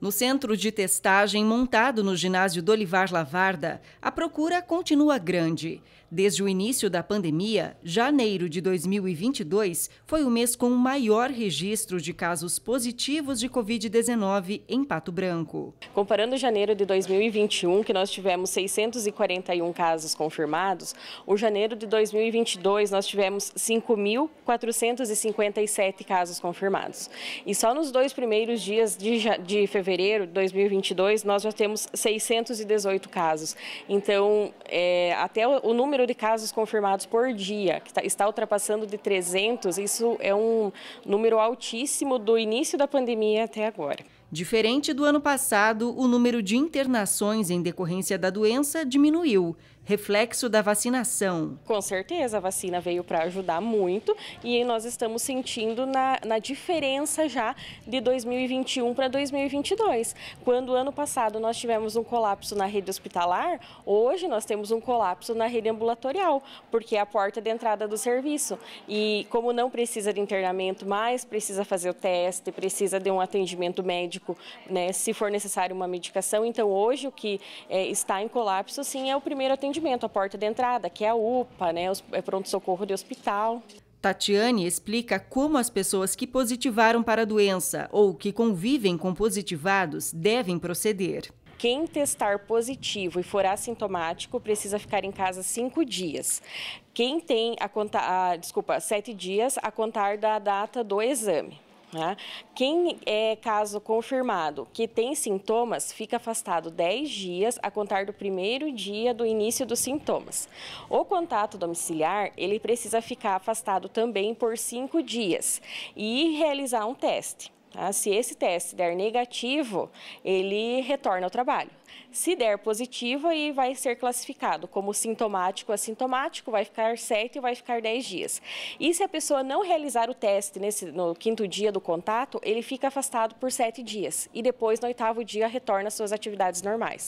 No centro de testagem montado no ginásio Dolivar Lavarda, a procura continua grande. Desde o início da pandemia, janeiro de 2022 foi o mês com o maior registro de casos positivos de Covid-19 em Pato Branco. Comparando janeiro de 2021, que nós tivemos 641 casos confirmados, o janeiro de 2022 nós tivemos 5.457 casos confirmados. E só nos dois primeiros dias de, de fevereiro, fevereiro de 2022, nós já temos 618 casos. Então, é, até o, o, número de casos confirmados por dia, que tá, está ultrapassando de 300, isso é um número altíssimo do início da pandemia até agora. Diferente do ano passado, o número de internações em decorrência da doença diminuiu, reflexo da vacinação. Com certeza, a vacina veio para ajudar muito e nós estamos sentindo na, na diferença já de 2021 para 2022. Quando ano passado nós tivemos um colapso na rede hospitalar, hoje nós temos um colapso na rede ambulatorial, porque é a porta de entrada do serviço. E como não precisa de internamento mais, precisa fazer o teste, precisa de um atendimento médico médico, né, se for necessário uma medicação. Então, hoje, o que é, está em colapso, sim, é o primeiro atendimento, a porta de entrada, que é a UPA, né, os, é pronto-socorro de hospital. Tatiane explica como as pessoas que positivaram para a doença ou que convivem com positivados devem proceder. Quem testar positivo e for assintomático precisa ficar em casa cinco dias. Quem tem a conta, a, desculpa, sete dias a contar da data do exame. Né? Quem é caso confirmado que tem sintomas, fica afastado 10 dias a contar do primeiro dia do início dos sintomas. O contato domiciliar, ele precisa ficar afastado também por 5 dias e realizar um teste. Tá? Se esse teste der negativo, ele retorna ao trabalho. Se der positivo, aí vai ser classificado como sintomático assintomático, vai ficar 7 e vai ficar 10 dias. E se a pessoa não realizar o teste nesse, no quinto dia do contato, ele fica afastado por 7 dias e depois, no oitavo dia, retorna às suas atividades normais.